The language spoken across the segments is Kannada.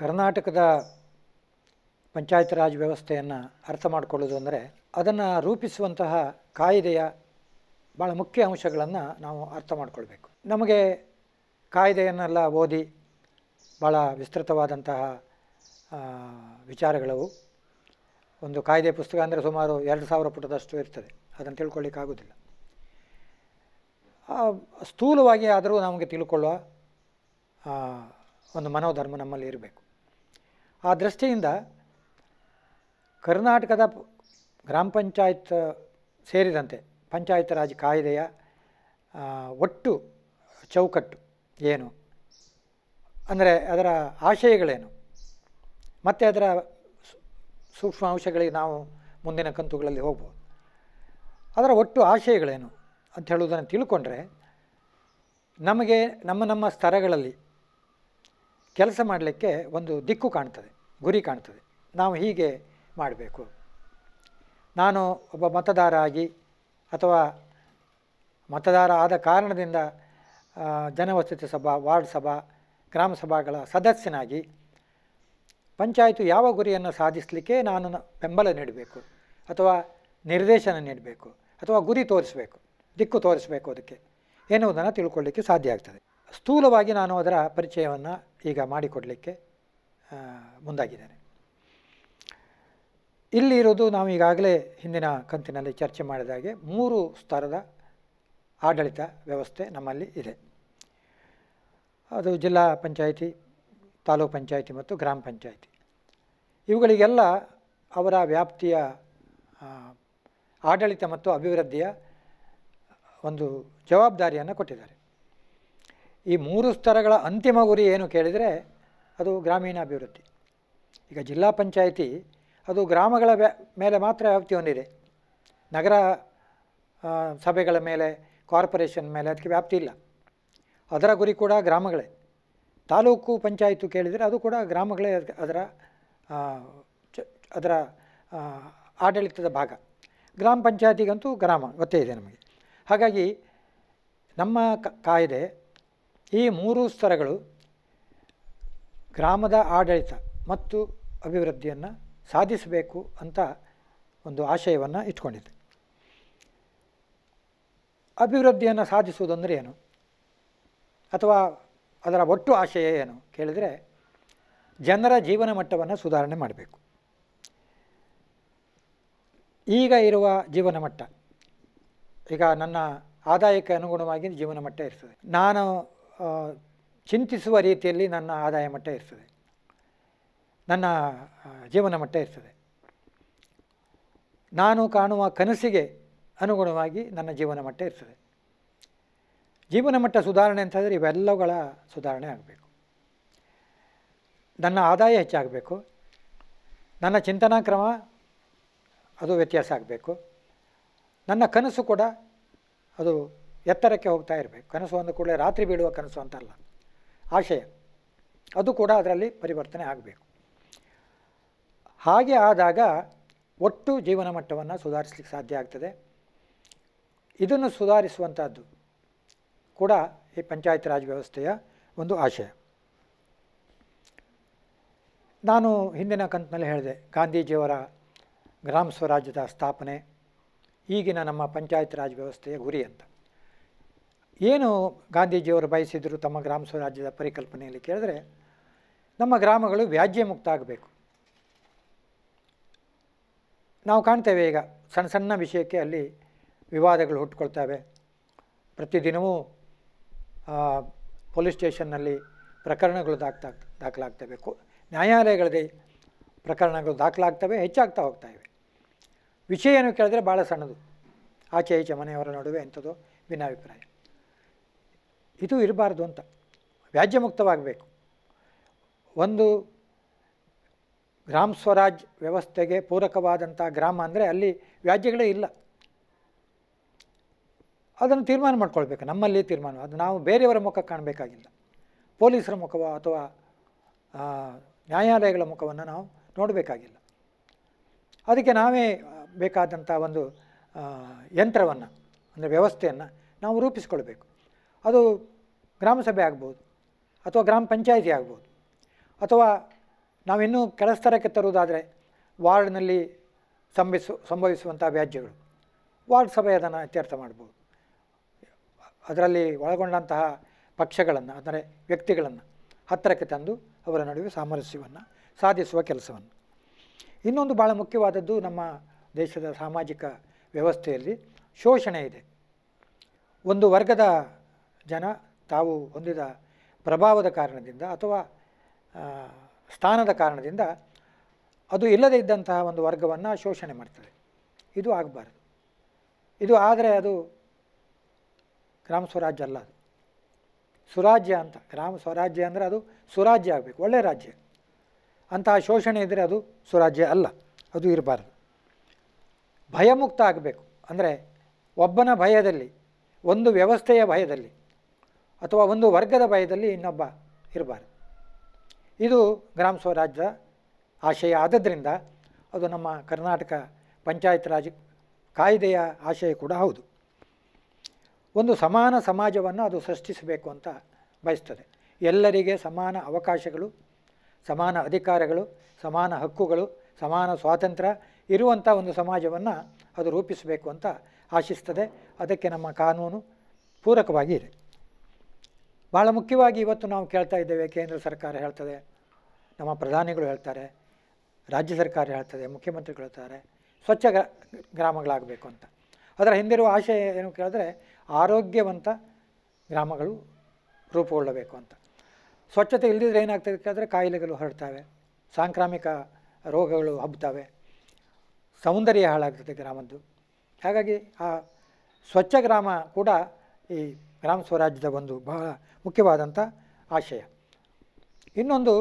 ಕರ್ನಾಟಕದ ಪಂಚಾಯತ್ ರಾಜ್ ವ್ಯವಸ್ಥೆಯನ್ನು ಅರ್ಥ ಮಾಡಿಕೊಳ್ಳೋದು ಅಂದರೆ ಅದನ್ನು ರೂಪಿಸುವಂತಹ ಕಾಯಿದೆಯ ಭಾಳ ಮುಖ್ಯ ಅಂಶಗಳನ್ನು ನಾವು ಅರ್ಥ ಮಾಡಿಕೊಳ್ಬೇಕು ನಮಗೆ ಕಾಯ್ದೆಯನ್ನೆಲ್ಲ ಓದಿ ಭಾಳ ವಿಸ್ತೃತವಾದಂತಹ ವಿಚಾರಗಳವು ಒಂದು ಕಾಯ್ದೆ ಪುಸ್ತಕ ಅಂದರೆ ಸುಮಾರು ಎರಡು ಸಾವಿರ ಪುಟದಷ್ಟು ಇರ್ತದೆ ಅದನ್ನು ತಿಳ್ಕೊಳ್ಳಿಕ್ಕಾಗೋದಿಲ್ಲ ಸ್ಥೂಲವಾಗಿ ಆದರೂ ನಮಗೆ ತಿಳ್ಕೊಳ್ಳುವ ಒಂದು ಮನೋಧರ್ಮ ನಮ್ಮಲ್ಲಿ ಇರಬೇಕು ಆ ದೃಷ್ಟಿಯಿಂದ ಕರ್ನಾಟಕದ ಗ್ರಾಮ ಪಂಚಾಯತ್ ಸೇರಿದಂತೆ ಪಂಚಾಯತ್ ರಾಜ್ ಕಾಯ್ದೆಯ ಒಟ್ಟು ಚೌಕಟ್ಟು ಏನು ಅಂದರೆ ಅದರ ಆಶಯಗಳೇನು ಮತ್ತು ಅದರ ಸೂಕ್ಷ್ಮ ಅಂಶಗಳಿಗೆ ನಾವು ಮುಂದಿನ ಕಂತುಗಳಲ್ಲಿ ಹೋಗ್ಬೋದು ಅದರ ಒಟ್ಟು ಆಶಯಗಳೇನು ಅಂತ ಹೇಳುವುದನ್ನು ತಿಳ್ಕೊಂಡ್ರೆ ನಮಗೆ ನಮ್ಮ ನಮ್ಮ ಸ್ತರಗಳಲ್ಲಿ ಕೆಲಸ ಮಾಡಲಿಕ್ಕೆ ಒಂದು ದಿಕ್ಕು ಕಾಣ್ತದೆ ಗುರಿ ಕಾಣ್ತದೆ ನಾವು ಹೀಗೆ ಮಾಡಬೇಕು ನಾನು ಒಬ್ಬ ಮತದಾರ ಆಗಿ ಅಥವಾ ಮತದಾರ ಆದ ಕಾರಣದಿಂದ ಜನವಸತಿ ಸಭಾ ವಾರ್ಡ್ ಸಭಾ ಗ್ರಾಮ ಸಭಾಗಳ ಸದಸ್ಯನಾಗಿ ಪಂಚಾಯತ್ ಯಾವ ಗುರಿಯನ್ನು ಸಾಧಿಸಲಿಕ್ಕೆ ನಾನು ಬೆಂಬಲ ನೀಡಬೇಕು ಅಥವಾ ನಿರ್ದೇಶನ ನೀಡಬೇಕು ಅಥವಾ ಗುರಿ ತೋರಿಸಬೇಕು ದಿಕ್ಕು ತೋರಿಸಬೇಕು ಅದಕ್ಕೆ ಎನ್ನುವುದನ್ನು ತಿಳ್ಕೊಳ್ಳಿಕ್ಕೆ ಸಾಧ್ಯ ಆಗ್ತದೆ ಸ್ಥೂಲವಾಗಿ ನಾನು ಅದರ ಪರಿಚಯವನ್ನು ಈಗ ಮಾಡಿಕೊಡಲಿಕ್ಕೆ ಮುಂದಾಗಿದ್ದೇನೆ ಇಲ್ಲಿ ಇರೋದು ನಾವು ಈಗಾಗಲೇ ಹಿಂದಿನ ಕಂತಿನಲ್ಲಿ ಚರ್ಚೆ ಮಾಡಿದ ಹಾಗೆ ಮೂರು ಸ್ತರದ ಆಡಳಿತ ವ್ಯವಸ್ಥೆ ನಮ್ಮಲ್ಲಿ ಇದೆ ಅದು ಜಿಲ್ಲಾ ಪಂಚಾಯಿತಿ ತಾಲೂಕು ಪಂಚಾಯಿತಿ ಮತ್ತು ಗ್ರಾಮ ಪಂಚಾಯಿತಿ ಇವುಗಳಿಗೆಲ್ಲ ಅವರ ವ್ಯಾಪ್ತಿಯ ಆಡಳಿತ ಮತ್ತು ಅಭಿವೃದ್ಧಿಯ ಒಂದು ಜವಾಬ್ದಾರಿಯನ್ನು ಕೊಟ್ಟಿದ್ದಾರೆ ಈ ಮೂರು ಸ್ತರಗಳ ಅಂತಿಮ ಗುರಿ ಏನು ಕೇಳಿದರೆ ಅದು ಗ್ರಾಮೀಣಾಭಿವೃದ್ಧಿ ಈಗ ಜಿಲ್ಲಾ ಪಂಚಾಯಿತಿ ಅದು ಗ್ರಾಮಗಳ ಮೇಲೆ ಮಾತ್ರ ವ್ಯಾಪ್ತಿ ಹೊಂದಿದೆ ನಗರ ಸಭೆಗಳ ಮೇಲೆ ಕಾರ್ಪೊರೇಷನ್ ಮೇಲೆ ಅದಕ್ಕೆ ವ್ಯಾಪ್ತಿ ಇಲ್ಲ ಅದರ ಗುರಿ ಕೂಡ ಗ್ರಾಮಗಳೇ ತಾಲೂಕು ಪಂಚಾಯಿತು ಕೇಳಿದರೆ ಅದು ಕೂಡ ಗ್ರಾಮಗಳೇ ಅದರ ಅದರ ಆಡಳಿತದ ಭಾಗ ಗ್ರಾಮ ಪಂಚಾಯತಿಗಂತೂ ಗ್ರಾಮ ಗೊತ್ತೇ ಇದೆ ನಮಗೆ ಹಾಗಾಗಿ ನಮ್ಮ ಕಾಯಿದೆ ಈ ಮೂರು ಸ್ತರಗಳು ಗ್ರಾಮದ ಆಡಳಿತ ಮತ್ತು ಅಭಿವೃದ್ಧಿಯನ್ನು ಸಾಧಿಸಬೇಕು ಅಂತ ಒಂದು ಆಶಯವನ್ನು ಇಟ್ಕೊಂಡಿದೆ ಅಭಿವೃದ್ಧಿಯನ್ನು ಸಾಧಿಸುವುದಂದರೆ ಏನು ಅಥವಾ ಅದರ ಒಟ್ಟು ಆಶಯ ಏನು ಕೇಳಿದರೆ ಜನರ ಜೀವನ ಮಟ್ಟವನ್ನು ಸುಧಾರಣೆ ಮಾಡಬೇಕು ಈಗ ಇರುವ ಜೀವನ ಮಟ್ಟ ಈಗ ನನ್ನ ಆದಾಯಕ್ಕೆ ಅನುಗುಣವಾಗಿ ಜೀವನ ಮಟ್ಟ ಇರ್ತದೆ ನಾನು ಚಿಂತಿಸುವ ರೀತಿಯಲ್ಲಿ ನನ್ನ ಆದಾಯ ಮಟ್ಟ ಇರ್ತದೆ ನನ್ನ ಜೀವನ ಮಟ್ಟ ಇರ್ತದೆ ನಾನು ಕಾಣುವ ಕನಸಿಗೆ ಅನುಗುಣವಾಗಿ ನನ್ನ ಜೀವನ ಮಟ್ಟ ಇರ್ತದೆ ಜೀವನ ಮಟ್ಟ ಸುಧಾರಣೆ ಅಂತಂದರೆ ಇವೆಲ್ಲವುಗಳ ಸುಧಾರಣೆ ಆಗಬೇಕು ನನ್ನ ಆದಾಯ ಹೆಚ್ಚಾಗಬೇಕು ನನ್ನ ಚಿಂತನಾ ಕ್ರಮ ಅದು ವ್ಯತ್ಯಾಸ ಆಗಬೇಕು ನನ್ನ ಕನಸು ಕೂಡ ಅದು ಎತ್ತರಕ್ಕೆ ಹೋಗ್ತಾ ಇರಬೇಕು ಕನಸು ಅಂದ ಕೂಡಲೇ ರಾತ್ರಿ ಬೀಳುವ ಕನಸು ಅಂತಲ್ಲ ಆಶಯ ಅದು ಕೂಡ ಅದರಲ್ಲಿ ಪರಿವರ್ತನೆ ಆಗಬೇಕು ಹಾಗೆ ಆದಾಗ ಒಟ್ಟು ಜೀವನ ಮಟ್ಟವನ್ನು ಸುಧಾರಿಸಲಿಕ್ಕೆ ಸಾಧ್ಯ ಆಗ್ತದೆ ಇದನ್ನು ಸುಧಾರಿಸುವಂಥದ್ದು ಕೂಡ ಈ ಪಂಚಾಯತ್ ರಾಜ್ ವ್ಯವಸ್ಥೆಯ ಒಂದು ಆಶಯ ನಾನು ಹಿಂದಿನ ಕಂತಿನಲ್ಲಿ ಹೇಳಿದೆ ಗಾಂಧೀಜಿಯವರ ಗ್ರಾಮ ಸ್ವರಾಜ್ಯದ ಸ್ಥಾಪನೆ ಈಗಿನ ನಮ್ಮ ಪಂಚಾಯತ್ ರಾಜ್ ವ್ಯವಸ್ಥೆಯ ಗುರಿ ಅಂತ ಏನು ಗಾಂಧೀಜಿಯವರು ಬಯಸಿದರು ತಮ್ಮ ಗ್ರಾಮ ಸ್ವರಾಜ್ಯದ ಪರಿಕಲ್ಪನೆಯಲ್ಲಿ ಕೇಳಿದ್ರೆ ನಮ್ಮ ಗ್ರಾಮಗಳು ವ್ಯಾಜ್ಯ ಮುಕ್ತ ಆಗಬೇಕು ನಾವು ಕಾಣ್ತೇವೆ ಈಗ ಸಣ್ಣ ಸಣ್ಣ ವಿಷಯಕ್ಕೆ ಅಲ್ಲಿ ವಿವಾದಗಳು ಹುಟ್ಟುಕೊಳ್ತವೆ ಪ್ರತಿದಿನವೂ ಪೊಲೀಸ್ ಸ್ಟೇಷನ್ನಲ್ಲಿ ಪ್ರಕರಣಗಳು ದಾಖಲಾಗ ದಾಖಲಾಗ್ತವೆ ಕೋ ನ್ಯಾಯಾಲಯಗಳಲ್ಲಿ ಪ್ರಕರಣಗಳು ದಾಖಲಾಗ್ತವೆ ಹೆಚ್ಚಾಗ್ತಾ ಹೋಗ್ತಾ ಇವೆ ವಿಷಯ ಏನು ಕೇಳಿದ್ರೆ ಭಾಳ ಸಣ್ಣದು ಆಚೆ ಈಚೆ ಮನೆಯವರ ನಡುವೆ ಅಂಥದ್ದು ಭಿನ್ನಾಭಿಪ್ರಾಯ ಇದು ಇರಬಾರ್ದು ಅಂತ ವ್ಯಾಜ್ಯಮುಕ್ತವಾಗಬೇಕು ಒಂದು ಗ್ರಾಮ ಸ್ವರಾಜ್ ವ್ಯವಸ್ಥೆಗೆ ಪೂರಕವಾದಂಥ ಗ್ರಾಮ ಅಂದರೆ ಅಲ್ಲಿ ವ್ಯಾಜ್ಯಗಳೇ ಇಲ್ಲ ಅದನ್ನು ತೀರ್ಮಾನ ಮಾಡ್ಕೊಳ್ಬೇಕು ನಮ್ಮಲ್ಲಿ ತೀರ್ಮಾನ ಅದು ನಾವು ಬೇರೆಯವರ ಮುಖ ಕಾಣಬೇಕಾಗಿಲ್ಲ ಪೊಲೀಸರ ಮುಖವೋ ಅಥವಾ ನ್ಯಾಯಾಲಯಗಳ ಮುಖವನ್ನು ನಾವು ನೋಡಬೇಕಾಗಿಲ್ಲ ಅದಕ್ಕೆ ನಾವೇ ಬೇಕಾದಂಥ ಒಂದು ಯಂತ್ರವನ್ನು ಅಂದರೆ ವ್ಯವಸ್ಥೆಯನ್ನು ನಾವು ರೂಪಿಸ್ಕೊಳ್ಬೇಕು ಅದು ಗ್ರಾಮ ಸಭೆ ಆಗ್ಬೋದು ಅಥವಾ ಗ್ರಾಮ ಪಂಚಾಯಿತಿ ಆಗ್ಬೋದು ಅಥವಾ ನಾವಿನ್ನೂ ಕೆಳಸ್ತರಕ್ಕೆ ತರುವುದಾದರೆ ವಾರ್ಡ್ನಲ್ಲಿ ಸಂಭವಿಸು ಸಂಭವಿಸುವಂಥ ವ್ಯಾಜ್ಯಗಳು ವಾರ್ಡ್ ಸಭೆ ಅದನ್ನು ಇತ್ಯರ್ಥ ಮಾಡ್ಬೋದು ಅದರಲ್ಲಿ ಒಳಗೊಂಡಂತಹ ಪಕ್ಷಗಳನ್ನು ಅಂದರೆ ವ್ಯಕ್ತಿಗಳನ್ನು ಹತ್ತಿರಕ್ಕೆ ತಂದು ಅವರ ನಡುವೆ ಸಾಮರಸ್ಯವನ್ನು ಸಾಧಿಸುವ ಕೆಲಸವನ್ನು ಇನ್ನೊಂದು ಭಾಳ ಮುಖ್ಯವಾದದ್ದು ನಮ್ಮ ದೇಶದ ಸಾಮಾಜಿಕ ವ್ಯವಸ್ಥೆಯಲ್ಲಿ ಶೋಷಣೆ ಇದೆ ಒಂದು ವರ್ಗದ ಜನ ತಾವು ಹೊಂದಿದ ಪ್ರಭಾವದ ಕಾರಣದಿಂದ ಅಥವಾ ಸ್ಥಾನದ ಕಾರಣದಿಂದ ಅದು ಇಲ್ಲದೇ ಇದ್ದಂತಹ ಒಂದು ವರ್ಗವನ್ನು ಶೋಷಣೆ ಮಾಡ್ತಾರೆ ಇದು ಆಗಬಾರ್ದು ಇದು ಆದರೆ ಅದು ಗ್ರಾಮ ಸ್ವರಾಜ್ಯ ಅಲ್ಲ ಅದು ಸುರಾಜ್ಯ ಅಂತ ಗ್ರಾಮ ಸ್ವರಾಜ್ಯ ಅಂದರೆ ಅದು ಸುರಾಜ್ಯ ಆಗಬೇಕು ಒಳ್ಳೆಯ ರಾಜ್ಯ ಅಂತಹ ಶೋಷಣೆ ಇದ್ದರೆ ಅದು ಸ್ವರಾಜ್ಯ ಅಲ್ಲ ಅದು ಇರಬಾರ್ದು ಭಯಮುಕ್ತ ಆಗಬೇಕು ಅಂದರೆ ಒಬ್ಬನ ಭಯದಲ್ಲಿ ಒಂದು ವ್ಯವಸ್ಥೆಯ ಭಯದಲ್ಲಿ ಅಥವಾ ಒಂದು ವರ್ಗದ ಭಯದಲ್ಲಿ ಇನ್ನೊಬ್ಬ ಇರಬಾರ್ದು ಇದು ಗ್ರಾಮ ಸ್ವರಾಜ್ಯದ ಆಶಯ ಆದದ್ದರಿಂದ ಅದು ನಮ್ಮ ಕರ್ನಾಟಕ ಪಂಚಾಯತ್ ರಾಜ್ ಕಾಯ್ದೆಯ ಆಶಯ ಕೂಡ ಹೌದು ಒಂದು ಸಮಾನ ಸಮಾಜವನ್ನು ಅದು ಸೃಷ್ಟಿಸಬೇಕು ಅಂತ ಬಯಸ್ತದೆ ಎಲ್ಲರಿಗೆ ಸಮಾನ ಅವಕಾಶಗಳು ಸಮಾನ ಅಧಿಕಾರಗಳು ಸಮಾನ ಹಕ್ಕುಗಳು ಸಮಾನ ಸ್ವಾತಂತ್ರ್ಯ ಇರುವಂಥ ಒಂದು ಸಮಾಜವನ್ನು ಅದು ರೂಪಿಸಬೇಕು ಅಂತ ಆಶಿಸ್ತದೆ ಅದಕ್ಕೆ ನಮ್ಮ ಕಾನೂನು ಪೂರಕವಾಗಿ ಇದೆ ಭಾಳ ಮುಖ್ಯವಾಗಿ ಇವತ್ತು ನಾವು ಕೇಳ್ತಾ ಇದ್ದೇವೆ ಕೇಂದ್ರ ಸರ್ಕಾರ ಹೇಳ್ತದೆ ನಮ್ಮ ಪ್ರಧಾನಿಗಳು ಹೇಳ್ತಾರೆ ರಾಜ್ಯ ಸರ್ಕಾರ ಹೇಳ್ತದೆ ಮುಖ್ಯಮಂತ್ರಿಗಳು ಹೇಳ್ತಾರೆ ಸ್ವಚ್ಛ ಗ್ರಾಮಗಳಾಗಬೇಕು ಅಂತ ಅದರ ಹಿಂದಿರುವ ಆಶಯ ಏನು ಕೇಳಿದ್ರೆ ಆರೋಗ್ಯವಂತ ಗ್ರಾಮಗಳು ರೂಪುಗೊಳ್ಳಬೇಕು ಅಂತ ಸ್ವಚ್ಛತೆ ಇಲ್ಲದಿದ್ದರೆ ಏನಾಗ್ತದೆ ಕೇಳಿದ್ರೆ ಕಾಯಿಲೆಗಳು ಹರಡ್ತವೆ ಸಾಂಕ್ರಾಮಿಕ ರೋಗಗಳು ಹಬ್ಬುತ್ತವೆ ಸೌಂದರ್ಯ ಹಾಳಾಗ್ತದೆ ಗ್ರಾಮದ್ದು ಹಾಗಾಗಿ ಆ ಸ್ವಚ್ಛ ಗ್ರಾಮ ಕೂಡ ಈ ಗ್ರಾಮ ಸ್ವರಾಜ್ಯದ ಒಂದು ಬಹಳ ಮುಖ್ಯವಾದಂಥ ಆಶಯ ಇನ್ನೊಂದು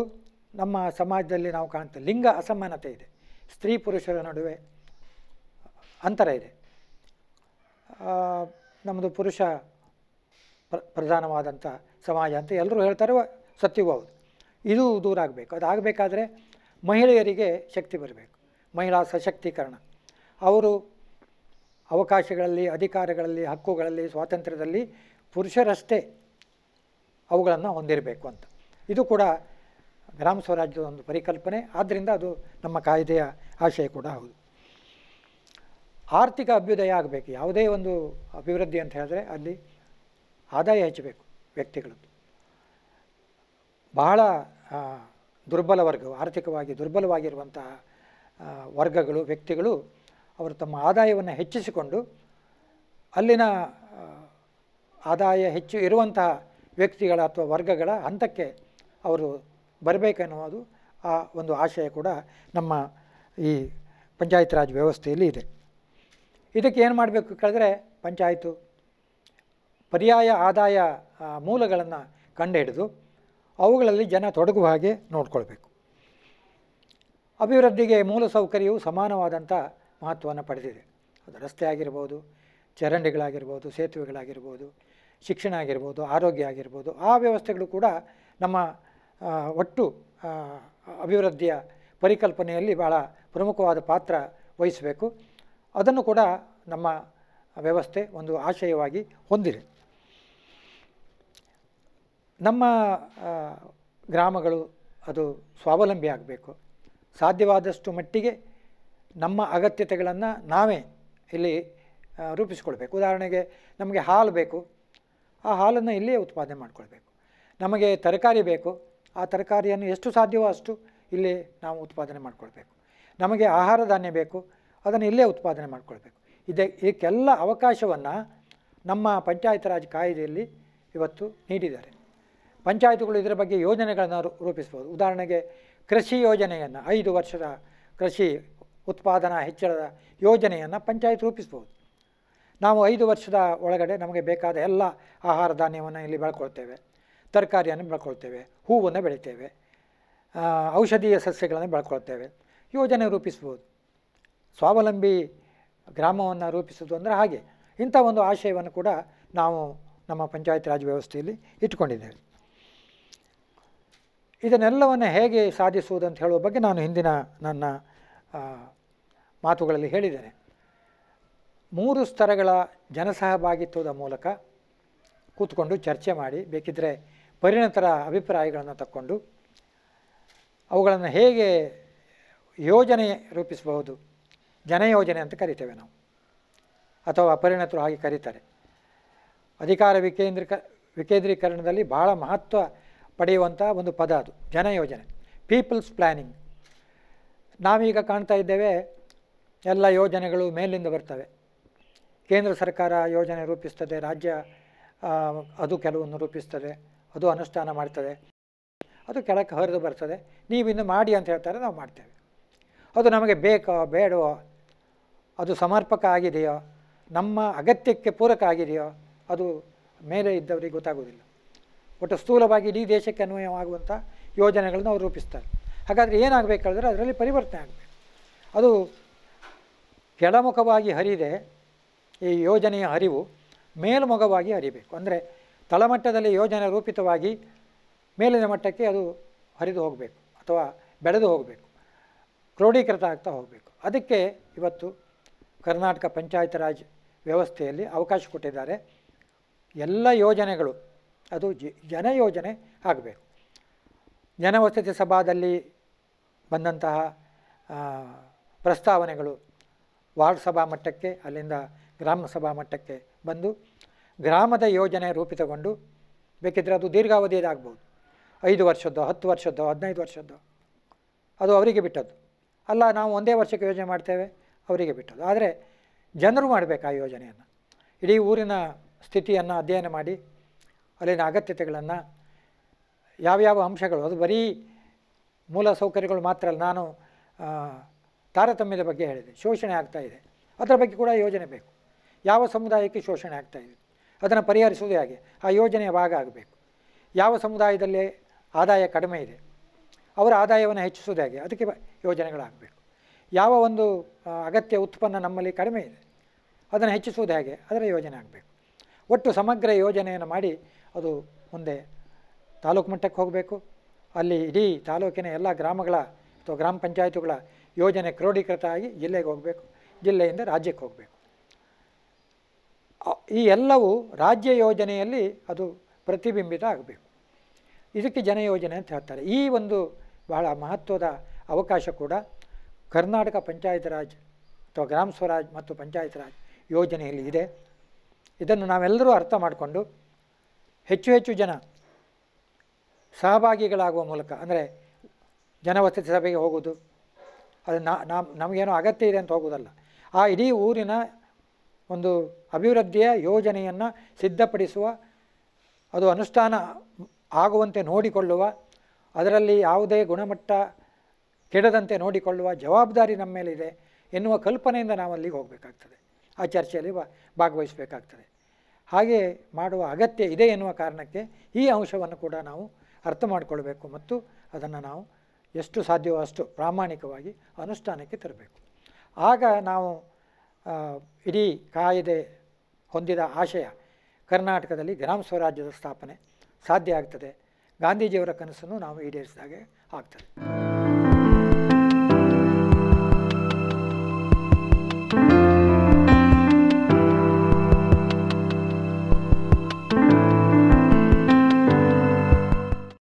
ನಮ್ಮ ಸಮಾಜದಲ್ಲಿ ನಾವು ಕಾಣ್ತೇವೆ ಲಿಂಗ ಅಸಮಾನತೆ ಇದೆ ಸ್ತ್ರೀ ಪುರುಷರ ನಡುವೆ ಅಂತರ ಇದೆ ನಮ್ಮದು ಪುರುಷ ಪ್ರ ಪ್ರಧಾನವಾದಂಥ ಸಮಾಜ ಅಂತ ಎಲ್ಲರೂ ಹೇಳ್ತಾರೆ ಸತ್ಯವೂ ಹೌದು ಇದು ದೂರ ಆಗಬೇಕು ಆಗಬೇಕಾದ್ರೆ ಮಹಿಳೆಯರಿಗೆ ಶಕ್ತಿ ಬರಬೇಕು ಮಹಿಳಾ ಸಶಕ್ತೀಕರಣ ಅವರು ಅವಕಾಶಗಳಲ್ಲಿ ಅಧಿಕಾರಗಳಲ್ಲಿ ಹಕ್ಕುಗಳಲ್ಲಿ ಸ್ವಾತಂತ್ರ್ಯದಲ್ಲಿ ಪುರುಷರಷ್ಟೇ ಅವುಗಳನ್ನು ಹೊಂದಿರಬೇಕು ಅಂತ ಇದು ಕೂಡ ಗ್ರಾಮ ಸ್ವರಾಜ್ಯದ ಒಂದು ಪರಿಕಲ್ಪನೆ ಆದ್ದರಿಂದ ಅದು ನಮ್ಮ ಕಾಯ್ದೆಯ ಆಶಯ ಕೂಡ ಹೌದು ಆರ್ಥಿಕ ಅಭ್ಯುದಯ ಆಗಬೇಕು ಯಾವುದೇ ಒಂದು ಅಭಿವೃದ್ಧಿ ಅಂತ ಹೇಳಿದ್ರೆ ಅಲ್ಲಿ ಆದಾಯ ಹೆಚ್ಚಬೇಕು ವ್ಯಕ್ತಿಗಳದ್ದು ಬಹಳ ದುರ್ಬಲ ವರ್ಗವು ಆರ್ಥಿಕವಾಗಿ ದುರ್ಬಲವಾಗಿರುವಂತಹ ವರ್ಗಗಳು ವ್ಯಕ್ತಿಗಳು ಅವರು ತಮ್ಮ ಆದಾಯವನ್ನು ಹೆಚ್ಚಿಸಿಕೊಂಡು ಅಲ್ಲಿನ ಆದಾಯ ಹೆಚ್ಚು ಇರುವಂತಹ ವ್ಯಕ್ತಿಗಳ ಅಥವಾ ವರ್ಗಗಳ ಹಂತಕ್ಕೆ ಅವರು ಬರಬೇಕೆನ್ನುವುದು ಆ ಒಂದು ಆಶಯ ಕೂಡ ನಮ್ಮ ಈ ಪಂಚಾಯತ್ ರಾಜ್ ವ್ಯವಸ್ಥೆಯಲ್ಲಿ ಇದೆ ಇದಕ್ಕೆ ಏನು ಮಾಡಬೇಕು ಕೇಳಿದ್ರೆ ಪಂಚಾಯತು ಪರ್ಯಾಯ ಆದಾಯ ಮೂಲಗಳನ್ನು ಕಂಡುಹಿಡಿದು ಅವುಗಳಲ್ಲಿ ಜನ ತೊಡಗುವ ಹಾಗೆ ನೋಡ್ಕೊಳ್ಬೇಕು ಅಭಿವೃದ್ಧಿಗೆ ಮೂಲ ಸೌಕರ್ಯವು ಸಮಾನವಾದಂಥ ಮಹತ್ವವನ್ನು ಪಡೆದಿದೆ ಅದು ರಸ್ತೆ ಆಗಿರ್ಬೋದು ಚರಂಡಿಗಳಾಗಿರ್ಬೋದು ಸೇತುವೆಗಳಾಗಿರ್ಬೋದು ಶಿಕ್ಷಣ ಆಗಿರ್ಬೋದು ಆರೋಗ್ಯ ಆಗಿರ್ಬೋದು ಆ ವ್ಯವಸ್ಥೆಗಳು ಕೂಡ ನಮ್ಮ ಒಟ್ಟು ಅಭಿವೃದ್ಧಿಯ ಪರಿಕಲ್ಪನೆಯಲ್ಲಿ ಭಾಳ ಪ್ರಮುಖವಾದ ಪಾತ್ರ ವಹಿಸಬೇಕು ಅದನ್ನು ಕೂಡ ನಮ್ಮ ವ್ಯವಸ್ಥೆ ಒಂದು ಆಶಯವಾಗಿ ಹೊಂದಿದೆ ನಮ್ಮ ಗ್ರಾಮಗಳು ಅದು ಸ್ವಾವಲಂಬಿ ಆಗಬೇಕು ಸಾಧ್ಯವಾದಷ್ಟು ಮಟ್ಟಿಗೆ ನಮ್ಮ ಅಗತ್ಯತೆಗಳನ್ನು ನಾವೇ ಇಲ್ಲಿ ರೂಪಿಸ್ಕೊಳ್ಬೇಕು ಉದಾಹರಣೆಗೆ ನಮಗೆ ಹಾಲು ಬೇಕು ಆ ಹಾಲನ್ನು ಇಲ್ಲಿಯೇ ಉತ್ಪಾದನೆ ಮಾಡಿಕೊಳ್ಬೇಕು ನಮಗೆ ತರಕಾರಿ ಬೇಕು ಆ ತರಕಾರಿಯನ್ನು ಎಷ್ಟು ಸಾಧ್ಯವೋ ಅಷ್ಟು ಇಲ್ಲಿ ನಾವು ಉತ್ಪಾದನೆ ಮಾಡಿಕೊಳ್ಬೇಕು ನಮಗೆ ಆಹಾರ ಧಾನ್ಯ ಬೇಕು ಅದನ್ನು ಇಲ್ಲೇ ಉತ್ಪಾದನೆ ಮಾಡಿಕೊಳ್ಬೇಕು ಇದೇ ಇದಕ್ಕೆಲ್ಲ ಅವಕಾಶವನ್ನು ನಮ್ಮ ಪಂಚಾಯತ್ ರಾಜ್ ಕಾಯ್ದೆಯಲ್ಲಿ ಇವತ್ತು ನೀಡಿದ್ದಾರೆ ಪಂಚಾಯತ್ಗಳು ಇದರ ಬಗ್ಗೆ ಯೋಜನೆಗಳನ್ನು ರೂಪಿಸ್ಬೋದು ಉದಾಹರಣೆಗೆ ಕೃಷಿ ಯೋಜನೆಯನ್ನು ಐದು ವರ್ಷದ ಕೃಷಿ ಉತ್ಪಾದನಾ ಹೆಚ್ಚಳದ ಯೋಜನೆಯನ್ನು ಪಂಚಾಯತ್ ರೂಪಿಸ್ಬೋದು ನಾವು ಐದು ವರ್ಷದ ಒಳಗಡೆ ನಮಗೆ ಬೇಕಾದ ಎಲ್ಲ ಆಹಾರ ಧಾನ್ಯವನ್ನು ಇಲ್ಲಿ ಬೆಳ್ಕೊಳ್ತೇವೆ ತರಕಾರಿಯನ್ನು ಬೆಳ್ಕೊಳ್ತೇವೆ ಹೂವನ್ನು ಬೆಳಿತೇವೆ ಔಷಧೀಯ ಸಸ್ಯಗಳನ್ನು ಬೆಳ್ಕೊಳ್ತೇವೆ ಯೋಜನೆ ರೂಪಿಸ್ಬೋದು ಸ್ವಾವಲಂಬಿ ಗ್ರಾಮವನ್ನು ರೂಪಿಸೋದು ಅಂದರೆ ಹಾಗೆ ಇಂಥ ಒಂದು ಆಶಯವನ್ನು ಕೂಡ ನಾವು ನಮ್ಮ ಪಂಚಾಯತ್ ರಾಜ್ ವ್ಯವಸ್ಥೆಯಲ್ಲಿ ಇಟ್ಕೊಂಡಿದ್ದೇವೆ ಇದನ್ನೆಲ್ಲವನ್ನು ಹೇಗೆ ಸಾಧಿಸುವುದು ಅಂತ ಹೇಳುವ ಬಗ್ಗೆ ನಾನು ಹಿಂದಿನ ನನ್ನ ಮಾತುಗಳಲ್ಲಿ ಹೇಳಿದ್ದೇನೆ ಮೂರು ಸ್ತರಗಳ ಜನಸಹಭಾಗಿತ್ವದ ಮೂಲಕ ಕೂತ್ಕೊಂಡು ಚರ್ಚೆ ಮಾಡಿ ಬೇಕಿದ್ದರೆ ಪರಿಣತರ ಅಭಿಪ್ರಾಯಗಳನ್ನು ತಕ್ಕೊಂಡು ಅವುಗಳನ್ನು ಹೇಗೆ ಯೋಜನೆ ರೂಪಿಸಬಹುದು ಜನಯೋಜನೆ ಅಂತ ಕರಿತೇವೆ ನಾವು ಅಥವಾ ಅಪರಿಣತರು ಹಾಗೆ ಕರೀತಾರೆ ಅಧಿಕಾರ ವಿಕೇಂದ್ರಿಕ ವಿಕೇಂದ್ರೀಕರಣದಲ್ಲಿ ಭಾಳ ಮಹತ್ವ ಪಡೆಯುವಂಥ ಒಂದು ಪದ ಅದು ಜನಯೋಜನೆ ಪೀಪಲ್ಸ್ ಪ್ಲ್ಯಾನಿಂಗ್ ನಾವೀಗ ಕಾಣ್ತಾ ಇದ್ದೇವೆ ಎಲ್ಲ ಯೋಜನೆಗಳು ಮೇಲಿಂದ ಬರ್ತವೆ ಕೇಂದ್ರ ಸರ್ಕಾರ ಯೋಜನೆ ರೂಪಿಸ್ತದೆ ರಾಜ್ಯ ಅದು ಕೆಲವನ್ನು ರೂಪಿಸ್ತದೆ ಅದು ಅನುಷ್ಠಾನ ಮಾಡ್ತದೆ ಅದು ಕೆಳಕ್ಕೆ ಹರಿದು ಬರ್ತದೆ ನೀವು ಇನ್ನು ಮಾಡಿ ಅಂತ ಹೇಳ್ತಾರೆ ನಾವು ಮಾಡ್ತೇವೆ ಅದು ನಮಗೆ ಬೇಕೋ ಬೇಡವೋ ಅದು ಸಮರ್ಪಕ ಆಗಿದೆಯೋ ನಮ್ಮ ಅಗತ್ಯಕ್ಕೆ ಪೂರಕ ಆಗಿದೆಯೋ ಅದು ಮೇಲೆ ಇದ್ದವರಿಗೆ ಗೊತ್ತಾಗೋದಿಲ್ಲ ಒಟ್ಟು ಸ್ಥೂಲವಾಗಿ ಇಡೀ ದೇಶಕ್ಕೆ ಅನ್ವಯವಾಗುವಂಥ ಯೋಜನೆಗಳನ್ನು ಅವರು ರೂಪಿಸ್ತಾರೆ ಹಾಗಾದರೆ ಏನಾಗಬೇಕಾದ್ರೆ ಅದರಲ್ಲಿ ಪರಿವರ್ತನೆ ಆಗಬೇಕು ಅದು ಕೆಳಮುಖವಾಗಿ ಹರಿದೆ ಈ ಯೋಜನೆಯ ಅರಿವು ಮೇಲ್ಮೊಗವಾಗಿ ಅರಿಬೇಕು ಅಂದರೆ ತಳಮಟ್ಟದಲ್ಲಿ ಯೋಜನೆ ರೂಪಿತವಾಗಿ ಮೇಲಿನ ಮಟ್ಟಕ್ಕೆ ಅದು ಹರಿದು ಹೋಗಬೇಕು ಅಥವಾ ಬೆಳೆದು ಹೋಗಬೇಕು ಕ್ರೋಢೀಕೃತ ಆಗ್ತಾ ಹೋಗಬೇಕು ಅದಕ್ಕೆ ಇವತ್ತು ಕರ್ನಾಟಕ ಪಂಚಾಯತ್ ರಾಜ್ ವ್ಯವಸ್ಥೆಯಲ್ಲಿ ಅವಕಾಶ ಕೊಟ್ಟಿದ್ದಾರೆ ಎಲ್ಲ ಯೋಜನೆಗಳು ಅದು ಜನ ಯೋಜನೆ ಆಗಬೇಕು ಜನವಸತಿ ಸಭಾದಲ್ಲಿ ಬಂದಂತಹ ಪ್ರಸ್ತಾವನೆಗಳು ವಾರ್ಡ್ ಸಭಾ ಮಟ್ಟಕ್ಕೆ ಅಲ್ಲಿಂದ ಗ್ರಾಮ ಸಭಾ ಮಟ್ಟಕ್ಕೆ ಬಂದು ಗ್ರಾಮದ ಯೋಜನೆ ರೂಪಿತಗೊಂಡು ಬೇಕಿದ್ದರೆ ಅದು ದೀರ್ಘಾವಧಿಯದಾಗ್ಬೋದು ಐದು ವರ್ಷದ್ದು ಹತ್ತು ವರ್ಷದ್ದು ಹದಿನೈದು ವರ್ಷದ್ದು ಅದು ಅವರಿಗೆ ಬಿಟ್ಟದ್ದು ಅಲ್ಲ ನಾವು ಒಂದೇ ವರ್ಷಕ್ಕೆ ಯೋಜನೆ ಮಾಡ್ತೇವೆ ಅವರಿಗೆ ಬಿಟ್ಟದ್ದು ಆದರೆ ಜನರು ಮಾಡಬೇಕು ಆ ಯೋಜನೆಯನ್ನು ಇಡೀ ಊರಿನ ಸ್ಥಿತಿಯನ್ನು ಅಧ್ಯಯನ ಮಾಡಿ ಅಲ್ಲಿನ ಅಗತ್ಯತೆಗಳನ್ನು ಯಾವ್ಯಾವ ಅಂಶಗಳು ಅದು ಬರೀ ಮೂಲ ಸೌಕರ್ಯಗಳು ಮಾತ್ರ ಅಲ್ಲ ನಾನು ತಾರತಮ್ಯದ ಬಗ್ಗೆ ಹೇಳಿದೆ ಶೋಷಣೆ ಆಗ್ತಾ ಇದೆ ಅದರ ಬಗ್ಗೆ ಕೂಡ ಯೋಜನೆ ಬೇಕು ಯಾವ ಸಮುದಾಯಕ್ಕೆ ಶೋಷಣೆ ಇದೆ ಅದನ್ನು ಪರಿಹರಿಸುವುದು ಹೇಗೆ ಆ ಯೋಜನೆಯ ಭಾಗ ಆಗಬೇಕು ಯಾವ ಸಮುದಾಯದಲ್ಲಿ ಆದಾಯ ಕಡಿಮೆ ಇದೆ ಅವರ ಆದಾಯವನ್ನು ಹೆಚ್ಚಿಸೋದು ಹೇಗೆ ಅದಕ್ಕೆ ಯೋಜನೆಗಳಾಗಬೇಕು ಯಾವ ಒಂದು ಅಗತ್ಯ ಉತ್ಪನ್ನ ನಮ್ಮಲ್ಲಿ ಕಡಿಮೆ ಇದೆ ಅದನ್ನು ಹೆಚ್ಚಿಸುವುದು ಹೇಗೆ ಅದರ ಯೋಜನೆ ಆಗಬೇಕು ಒಟ್ಟು ಸಮಗ್ರ ಯೋಜನೆಯನ್ನು ಮಾಡಿ ಅದು ಮುಂದೆ ತಾಲೂಕು ಮಟ್ಟಕ್ಕೆ ಹೋಗಬೇಕು ಅಲ್ಲಿ ಇಡೀ ತಾಲೂಕಿನ ಎಲ್ಲ ಗ್ರಾಮಗಳ ಅಥವಾ ಗ್ರಾಮ ಪಂಚಾಯತ್ಗಳ ಯೋಜನೆ ಕ್ರೋಢೀಕೃತ ಆಗಿ ಜಿಲ್ಲೆಗೆ ಹೋಗಬೇಕು ಜಿಲ್ಲೆಯಿಂದ ರಾಜ್ಯಕ್ಕೆ ಹೋಗಬೇಕು ಈ ಎಲ್ಲವೂ ರಾಜ್ಯ ಯೋಜನೆಯಲ್ಲಿ ಅದು ಪ್ರತಿಬಿಂಬಿತ ಆಗಬೇಕು ಇದಕ್ಕೆ ಜನ ಯೋಜನೆ ಅಂತ ಹೇಳ್ತಾರೆ ಈ ಒಂದು ಬಹಳ ಮಹತ್ವದ ಅವಕಾಶ ಕೂಡ ಕರ್ನಾಟಕ ಪಂಚಾಯತ್ ರಾಜ್ ಅಥವಾ ಗ್ರಾಮ ಸ್ವರಾಜ್ ಮತ್ತು ಪಂಚಾಯತ್ ರಾಜ್ ಯೋಜನೆಯಲ್ಲಿ ಇದೆ ಇದನ್ನು ನಾವೆಲ್ಲರೂ ಅರ್ಥ ಮಾಡಿಕೊಂಡು ಹೆಚ್ಚು ಹೆಚ್ಚು ಜನ ಸಹಭಾಗಿಗಳಾಗುವ ಮೂಲಕ ಅಂದರೆ ಜನವಸತಿ ಸಭೆಗೆ ಹೋಗೋದು ಅದು ನಾ ನಮಗೇನೋ ಅಗತ್ಯ ಇದೆ ಅಂತ ಹೋಗೋದಲ್ಲ ಆ ಇಡೀ ಊರಿನ ಒಂದು ಅಭಿವೃದ್ಧಿಯ ಯೋಜನೆಯನ್ನು ಸಿದ್ಧಪಡಿಸುವ ಅದು ಅನುಷ್ಠಾನ ಆಗುವಂತೆ ನೋಡಿಕೊಳ್ಳುವ ಅದರಲ್ಲಿ ಯಾವುದೇ ಗುಣಮಟ್ಟ ಕೆಡದಂತೆ ನೋಡಿಕೊಳ್ಳುವ ಜವಾಬ್ದಾರಿ ನಮ್ಮ ಮೇಲಿದೆ ಎನ್ನುವ ಕಲ್ಪನೆಯಿಂದ ನಾವು ಅಲ್ಲಿಗೆ ಹೋಗಬೇಕಾಗ್ತದೆ ಆ ಚರ್ಚೆಯಲ್ಲಿ ಭಾಗವಹಿಸಬೇಕಾಗ್ತದೆ ಹಾಗೆ ಮಾಡುವ ಅಗತ್ಯ ಇದೆ ಎನ್ನುವ ಕಾರಣಕ್ಕೆ ಈ ಅಂಶವನ್ನು ಕೂಡ ನಾವು ಅರ್ಥ ಮಾಡಿಕೊಳ್ಬೇಕು ಮತ್ತು ಅದನ್ನು ನಾವು ಎಷ್ಟು ಸಾಧ್ಯವೋ ಅಷ್ಟು ಪ್ರಾಮಾಣಿಕವಾಗಿ ಅನುಷ್ಠಾನಕ್ಕೆ ತರಬೇಕು ಆಗ ನಾವು ಇಡೀ ಕಾಯಿದೆ ಹೊಂದಿದ ಆಶಯ ಕರ್ನಾಟಕದಲ್ಲಿ ಗ್ರಾಮ ಸ್ವರಾಜ್ಯದ ಸ್ಥಾಪನೆ ಸಾಧ್ಯ ಆಗ್ತದೆ ಗಾಂಧೀಜಿಯವರ ಕನಸನ್ನು ನಾವು ಈಡೇರಿಸಿದಾಗೆ ಆಗ್ತದೆ